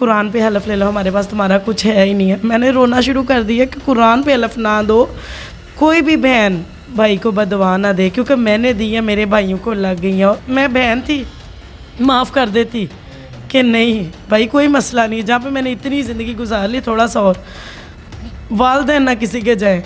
कुरान पे हलफ ले लो हमारे पास तुम्हारा कुछ है ही नहीं है मैंने रोना शुरू कर दिया कि कुरान पे हलफ ना दो कोई भी बहन भाई को बदवा ना दे क्योंकि मैंने दी है मेरे भाइयों को लग गई है मैं बहन थी माफ़ कर देती कि नहीं भाई कोई मसला नहीं जहाँ पे मैंने इतनी ज़िंदगी गुजार ली थोड़ा सा और वालदे ना किसी के जाए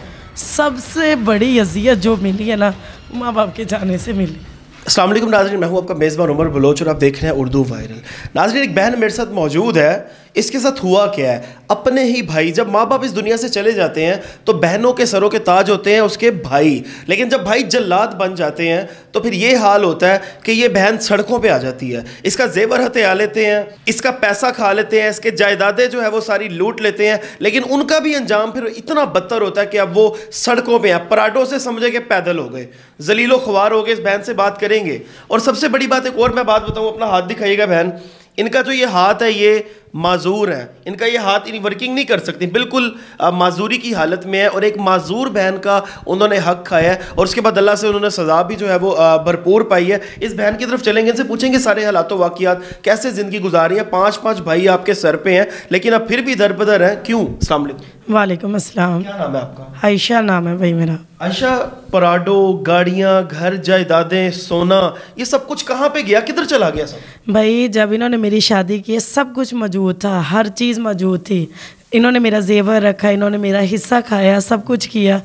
सबसे बड़ी अजियत जो मिली है ना माँ बाप के जाने से मिली असलम नाजरीन मैं हूँ आपका मेज़बान उमर बलोच और आप देख रहे हैं उर्दू वायरल नाजरीन एक बहन मेरे साथ मौजूद है इसके साथ हुआ क्या है अपने ही भाई जब माँ बाप इस दुनिया से चले जाते हैं तो बहनों के सरों के ताज होते हैं उसके भाई लेकिन जब भाई जल्लाद बन जाते हैं तो फिर ये हाल होता है कि ये बहन सड़कों पे आ जाती है इसका जेवर हत्या लेते हैं इसका पैसा खा लेते हैं इसके जायदादें जो है वो सारी लूट लेते हैं लेकिन उनका भी अंजाम फिर इतना बदतर होता है कि अब वो सड़कों पर हैं से समझे कि पैदल हो गए जलीलो ख्वार हो गए इस बहन से बात करेंगे और सबसे बड़ी बात एक और मैं बात बताऊँ अपना हाथ दिखाइएगा बहन इनका जो ये हाथ है ये माजूर हैं इनका ये हाथ इन वर्किंग नहीं कर सकती बिल्कुल माजूरी की हालत में है और एक माजूर बहन का उन्होंने हक खाया है और उसके बाद अल्लाह से उन्होंने सज़ा भी जो है वो भरपूर पाई है इस बहन की तरफ चलेंगे इनसे पूछेंगे सारे हालात वाकियात कैसे ज़िंदगी गुजारी है पाँच पाँच भाई आपके सर पर हैं लेकिन आप फिर भी दर बदर हैं क्यों असल वालेकुम अस्सलाम क्या नाम है आपका आयशा नाम है भाई मेरा आयशा पराडो गाड़ियाँ घर जायदादें सोना ये सब कुछ कहाँ पे गया किधर चला गया सब भाई जब इन्होंने मेरी शादी की है सब कुछ मौजूद मौजूद था हर चीज़ मौजूद थी इन्होंने मेरा जेवर रखा इन्होंने मेरा हिस्सा खाया सब कुछ किया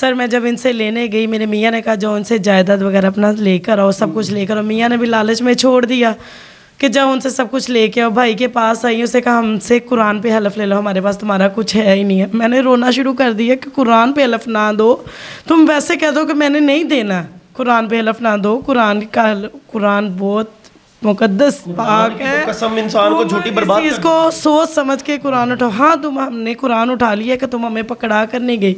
सर मैं जब इनसे लेने गई मेरे मियाँ ने कहा जो उनसे जायदाद वगैरह अपना लेकर आओ सब कुछ लेकर आओ मियाँ ने भी लालच में छोड़ दिया कि जब उनसे सब कुछ लेके आओ भाई के पास आई उसे कहा हमसे कुरान पे हलफ ले लो हमारे पास तुम्हारा कुछ है ही नहीं है मैंने रोना शुरू कर दिया कि कुरान पे हलफ ना दो तुम वैसे कह दो कि मैंने नहीं देना कुरान पे हलफ ना दो कुरान का कुरान बहुत मुकदस पाक तो है कसम इंसान को झूठी बर्बाद इसको सोच समझ के कुरान उठाओ हाँ तुम हमने कुरान उठा लिया कि तुम हमें पकड़ा कर नहीं गई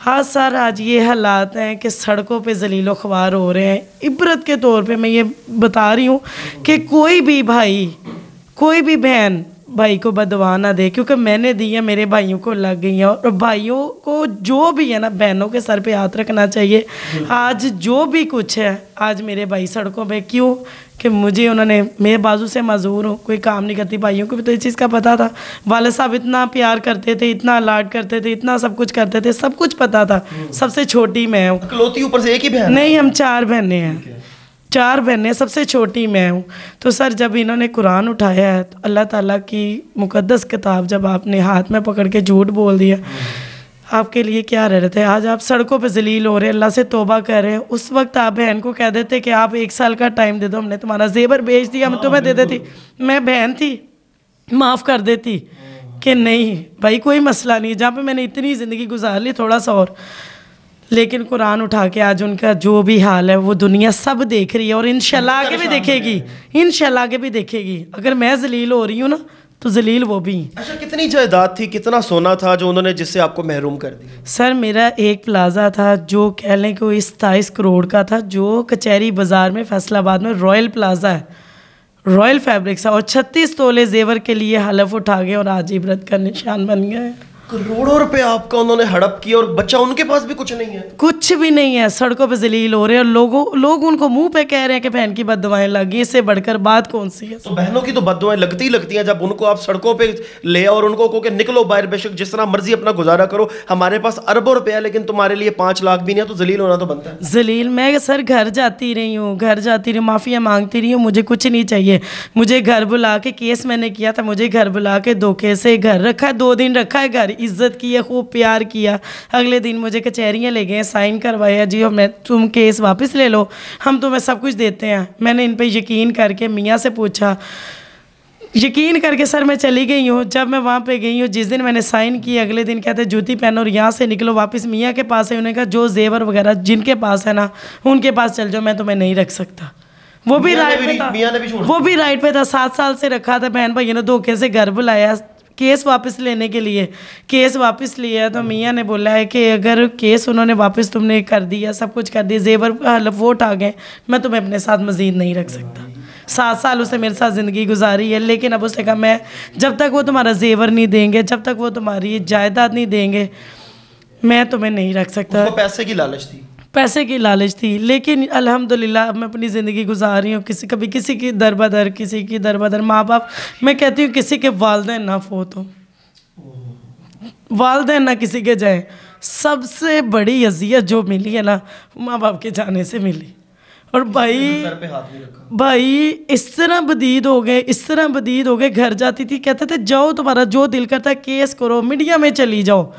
हाँ सर आज ये हालात हैं कि सड़कों पे जलील अखबार हो रहे हैं इबरत के तौर पे मैं ये बता रही हूँ कि कोई भी भाई कोई भी बहन भाई को बदवा ना दे क्योंकि मैंने दी है मेरे भाइयों को लग गई है और भाइयों को जो भी है ना बहनों के सर पे हाथ रखना चाहिए आज जो भी कुछ है आज मेरे भाई सड़कों पे क्यों कि मुझे उन्होंने मेरे बाजू से मजबूर हूँ कोई काम नहीं करती भाइयों को भी तो इस चीज़ का पता था वाले साहब इतना प्यार करते थे इतना अलाट करते थे इतना सब कुछ करते थे सब कुछ पता था हम्म। सबसे छोटी मैं हूँ अकलौती ऊपर से एक ही बहन नहीं हम चार बहनें हैं चार बहनें सबसे छोटी मैं हूँ तो सर जब इन्होंने कुरान उठाया है तो अल्लाह ताला की मुकद्दस किताब जब आपने हाथ में पकड़ के झूठ बोल दिया हम्म। आपके लिए क्या रह रहे थे आज आप सड़कों पे जलील हो रहे हैं अल्लाह से तोबा कर रहे हैं उस वक्त आप बहन को कह देते कि आप एक साल का टाइम दे दो हमने तुम्हारा जेबर बेच दिया हम तुम्हें दे देती मैं बहन थी माफ़ कर देती कि नहीं भाई कोई मसला नहीं जहाँ पे मैंने इतनी ज़िंदगी गुजार ली थोड़ा सा और लेकिन कुरान उठा के आज उनका जो भी हाल है वो दुनिया सब देख रही है और इन आगे भी देखेगी इन आगे भी देखेगी अगर मैं जलील हो रही हूँ ना तो जलील वो भी अच्छा कितनी जायदाद थी कितना सोना था जो उन्होंने जिससे आपको महरूम कर दिया सर मेरा एक प्लाजा था जो कह लें कि सताईस करोड़ का था जो कचहरी बाज़ार में फैसलाबाद में रॉयल प्लाजा है रॉयल फैब्रिक्स है और छत्तीस तोले जेवर के लिए हलफ उठा गए और आज इबरत का निशान बन गए करोड़ों रुपए आपका उन्होंने हड़प किया और बच्चा उनके पास भी कुछ नहीं है कुछ भी नहीं है सड़कों पे जलील हो रहे हैं और लोगों लोग उनको मुंह पे कह रहे हैं कि बहन की बदवाएं लगी इससे बढ़कर बात कौन सी है तो बहनों की तो बदवाएं लगती ही लगती हैं जब उनको आप सड़कों पे ले और उनको कहो कि निकलो बाहर बेशक जिस तरह मर्जी अपना गुजारा करो हमारे पास अरबों रुपया लेकिन तुम्हारे लिए पांच लाख भी नहीं है तो जलील होना तो बनता है जलील मैं सर घर जाती रही हूँ घर जाती रही माफ़िया मांगती रही हूँ मुझे कुछ नहीं चाहिए मुझे घर बुला के केस मैंने किया था मुझे घर बुला के धोखे से घर रखा है दो दिन रखा है घर इज्जत की है खूब प्यार किया अगले दिन मुझे कचहरियाँ ले गए साइन करवाया जी हमें तुम केस वापस ले लो हम तुम्हें सब कुछ देते हैं मैंने इन पर यकीन करके मियाँ से पूछा यकीन करके सर मैं चली गई हूँ जब मैं वहाँ पे गई हूँ जिस दिन मैंने साइन की अगले दिन कहते जूती पहनो और यहाँ से निकलो वापस मियाँ के पास है उन्हें कहा जो जेवर वगैरह जिनके पास है ना उनके पास चल जाओ मैं तुम्हें नहीं रख सकता वो भी राइट पे था वो भी राइट पे था सात साल से रखा था बहन भाई ने धोखे से घर बुलाया केस वापस लेने के लिए केस वापस लिया तो मियाँ ने बोला है कि अगर केस उन्होंने वापस तुमने कर दिया सब कुछ कर दिया जेवर वोट आ गए मैं तुम्हें अपने साथ मज़ीद नहीं रख सकता सात साल उसे मेरे साथ ज़िंदगी गुजारी है लेकिन अब उसने कहा मैं जब तक वो तुम्हारा जेवर नहीं देंगे जब तक वो तुम्हारी जायदाद नहीं देंगे मैं तुम्हें नहीं रख सकता पैसे की लालच थी पैसे की लालच थी लेकिन अल्हम्दुलिल्लाह अब मैं अपनी ज़िंदगी गुजार रही हूँ किसी कभी किसी की दर बदर किसी की दर बदर माँ बाप मैं कहती हूँ किसी के वालदे ना फोत हो वालदे ना किसी के जाए सबसे बड़ी अजियत जो मिली है ना माँ बाप के जाने से मिली और भाई भाई इस तरह बदीद हो गए इस तरह बदीद हो गए घर जाती थी कहते थे जाओ तुम्हारा जो दिल करता है केस करो मीडिया में चली जाओ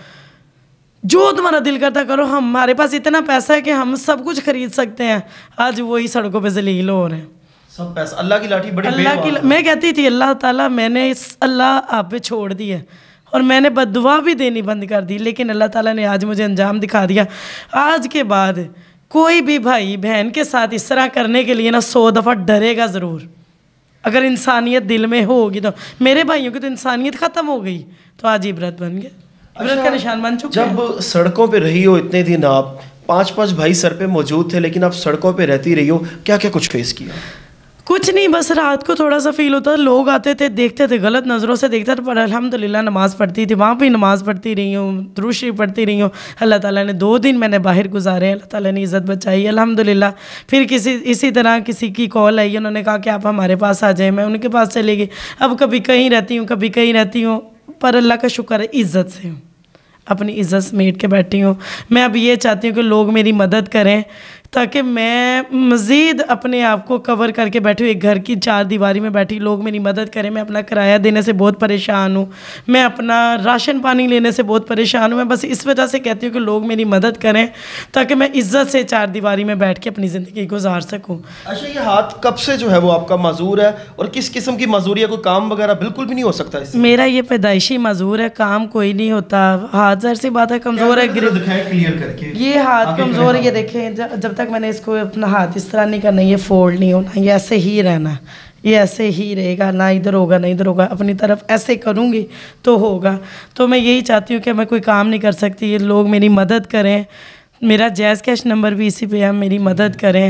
जो तुम्हारा दिल करता करो हमारे पास इतना पैसा है कि हम सब कुछ खरीद सकते हैं आज वही सड़कों पे जलील हो रहे हैं सब पैसा अल्लाह की लाठी बड़ी अल्लाह की मैं कहती थी अल्लाह ताला मैंने इस अल्लाह आप पे छोड़ दी है और मैंने बदवा भी देनी बंद कर दी लेकिन अल्लाह ताला ने आज मुझे अंजाम दिखा दिया आज के बाद कोई भी भाई बहन के साथ इस तरह करने के लिए ना सौ दफ़ा डरेगा ज़रूर अगर इंसानियत दिल में होगी तो मेरे भाइयों की तो इंसानियत ख़त्म हो गई तो आज इबरत बन गया अच्छा, निशान चुके जब सड़कों पे रही हो इतने दिन आप पांच पांच भाई सर पे मौजूद थे लेकिन आप सड़कों पे रहती रही हो क्या क्या कुछ फेस किया कुछ नहीं बस रात को थोड़ा सा फील होता लोग आते थे देखते थे गलत नज़रों से देखते थे पर अल्हम्दुलिल्लाह नमाज़ पढ़ती थी वहाँ भी नमाज़ पढ़ती रही हूँ द्रुशी पढ़ती रही हूँ अल्लाह ताला ने दो दिन मैंने बाहर गुजारे अल्लाह ताला ने इज़्ज़त बचाई अल्हम्दुलिल्लाह फिर किसी इसी तरह किसी की कॉल आई उन्होंने कहा कि आप हमारे पास आ जाए मैं उनके पास चले गई अब कभी कहीं रहती हूँ कभी कहीं रहती हूँ पर अल्लाह का शुक्र है इज़्ज़त से हूँ अपनी इज़्ज़त समेट के बैठी हूँ मैं अब ये चाहती हूँ कि लोग मेरी मदद करें ताकि मैं मज़ीद अपने आप को कवर करके बैठी एक घर की चार दीवारी में बैठी लोग मेरी मदद करें मैं अपना किराया देने से बहुत परेशान हूँ मैं अपना राशन पानी लेने से बहुत परेशान हूँ मैं बस इस वजह से कहती हूँ कि लोग मेरी मदद करें ताकि मैं इज़्ज़त से चार दीवारी में बैठ के अपनी ज़िंदगी गुजार सकूँ अच्छा ये हाथ कब से जो है वो आपका मजूर है और किस किस्म की मजूरी है कोई काम वगैरह बिल्कुल भी नहीं हो सकता मेरा ये पैदाइशी मजूर है काम कोई नहीं होता हाथ जर सी बात है कमज़ोर है ये हाथ कमज़ोर है ये देखें जब तक तक मैंने इसको अपना हाथ इस तरह नहीं करना ये फोल्ड नहीं होना ये ऐसे ही रहना ये ऐसे ही रहेगा ना इधर होगा ना इधर होगा अपनी तरफ ऐसे करूँगी तो होगा तो मैं यही चाहती हूँ कि मैं कोई काम नहीं कर सकती ये लोग मेरी मदद करें मेरा जैज़ कैश नंबर भी इसी पे है मेरी मदद करें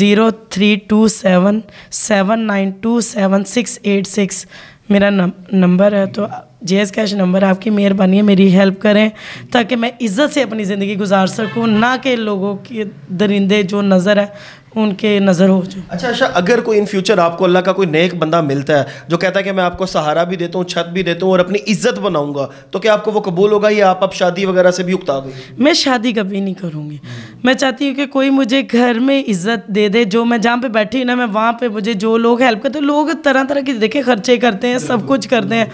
zero three two seven seven nine two seven six eight six मेरा नंबर है तो जे एस कैश नंबर आपकी मेहरबानी है मेरी हेल्प करें ताकि मैं इज़्ज़त से अपनी ज़िंदगी गुजार सकूँ ना कि लोगों के दरिंदे जो नज़र है उनके नज़र हो जाए अच्छा अच्छा अगर कोई इन फ्यूचर आपको अल्लाह का कोई नेक बंदा मिलता है जो कहता है कि मैं आपको सहारा भी देता हूँ छत भी देता हूँ और अपनी इज्जत बनाऊँगा तो क्या आपको वो कबूल होगा या आप अब शादी वगैरह से भी उगता गई मैं शादी कभी नहीं करूँगी मैं चाहती हूँ कि कोई मुझे घर में इज्जत दे दे जो मैं जहाँ पर बैठी ना मैं वहाँ पर मुझे जो लोग हेल्प करते लोग तरह तरह के देखे खर्चे करते हैं सब कुछ करते हैं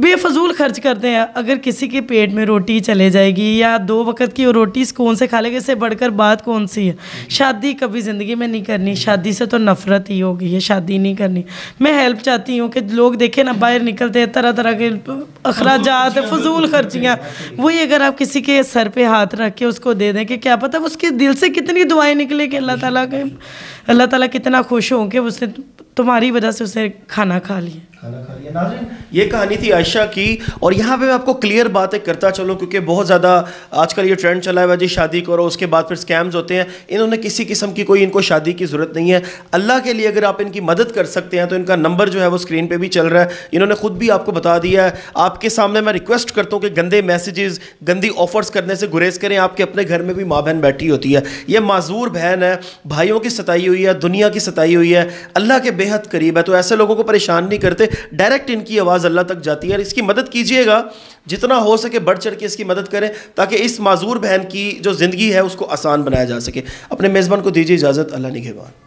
बेफजूल खर्च करते हैं अगर किसी के पेट में रोटी चले जाएगी या दो वक्त की रोटी कौन से खा लेगा इससे बढ़कर बात कौन सी है शादी कभी ज़िंदगी में नहीं करनी शादी से तो नफरत ही हो गई है शादी नहीं करनी मैं हेल्प चाहती हूँ कि लोग देखें ना बाहर निकलते हैं तरह तरह के अखराज फजूल खर्चियाँ वही अगर आप किसी के सर पर हाथ रख के उसको दे दें कि क्या पता उसके दिल से कितनी दुआएँ निकले कि अल्लाह तला के अल्लाह तला कितना खुश हों कि उसने तुम्हारी वजह से उसे खाना खा लिया ये कहानी थी आयशा की और यहाँ पे मैं आपको क्लियर बातें करता चलूँ क्योंकि बहुत ज़्यादा आजकल ये ट्रेंड चला हुआ है जी शादी करो उसके बाद फिर स्कैम्स होते हैं इन्होंने किसी किस्म की कोई इनको शादी की ज़रूरत नहीं है अल्लाह के लिए अगर आप इनकी मदद कर सकते हैं तो इनका नंबर जो है वो स्क्रीन पर भी चल रहा है इन्होंने खुद भी आपको बता दिया है आपके सामने मैं रिक्वेस्ट करता हूँ कि गंदे मैसेजेस गंदी ऑफर्स करने से गुरेज करें आपके अपने घर में भी माँ बहन बैठी होती है ये माजूर बहन है भाइयों की सताई हुई है दुनिया की सताई हुई है अल्लाह के बेहद करीब है तो ऐसे लोगों को परेशान नहीं करते डायरेक्ट इनकी आवाज़ अल्लाह तक जाती है और इसकी मदद कीजिएगा जितना हो सके बढ़ चढ़ के इसकी मदद करें ताकि इस माजूर बहन की जो ज़िंदगी है उसको आसान बनाया जा सके अपने मेज़बान को दीजिए इजाज़त अल्लाह निगेबान